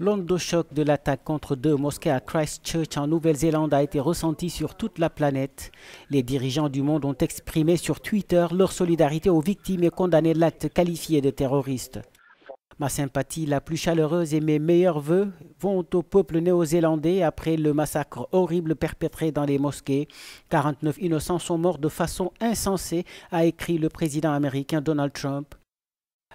L'onde de choc de l'attaque contre deux mosquées à Christchurch en Nouvelle-Zélande a été ressentie sur toute la planète. Les dirigeants du monde ont exprimé sur Twitter leur solidarité aux victimes et condamné l'acte qualifié de terroriste. Ma sympathie la plus chaleureuse et mes meilleurs voeux vont au peuple néo-zélandais après le massacre horrible perpétré dans les mosquées. 49 innocents sont morts de façon insensée, a écrit le président américain Donald Trump.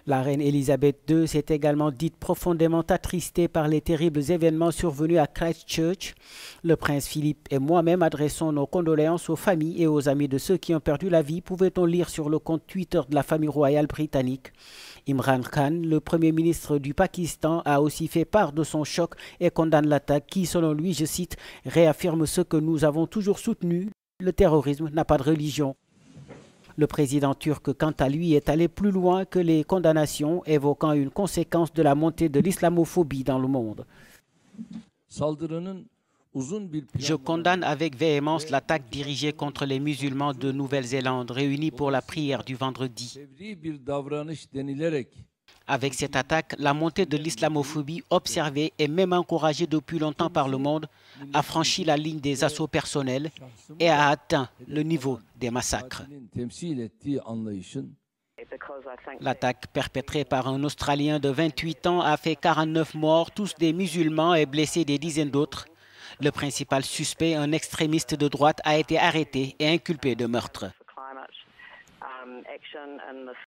La reine Elisabeth II s'est également dite profondément attristée par les terribles événements survenus à Christchurch. Le prince Philippe et moi-même adressons nos condoléances aux familles et aux amis de ceux qui ont perdu la vie, pouvait-on lire sur le compte Twitter de la famille royale britannique. Imran Khan, le premier ministre du Pakistan, a aussi fait part de son choc et condamne l'attaque qui, selon lui, je cite, réaffirme ce que nous avons toujours soutenu, le terrorisme n'a pas de religion. Le président turc, quant à lui, est allé plus loin que les condamnations, évoquant une conséquence de la montée de l'islamophobie dans le monde. Je condamne avec véhémence l'attaque dirigée contre les musulmans de Nouvelle-Zélande réunis pour la prière du vendredi. Avec cette attaque, la montée de l'islamophobie, observée et même encouragée depuis longtemps par le monde, a franchi la ligne des assauts personnels et a atteint le niveau des massacres. L'attaque perpétrée par un Australien de 28 ans a fait 49 morts, tous des musulmans et blessé des dizaines d'autres. Le principal suspect, un extrémiste de droite, a été arrêté et inculpé de meurtre.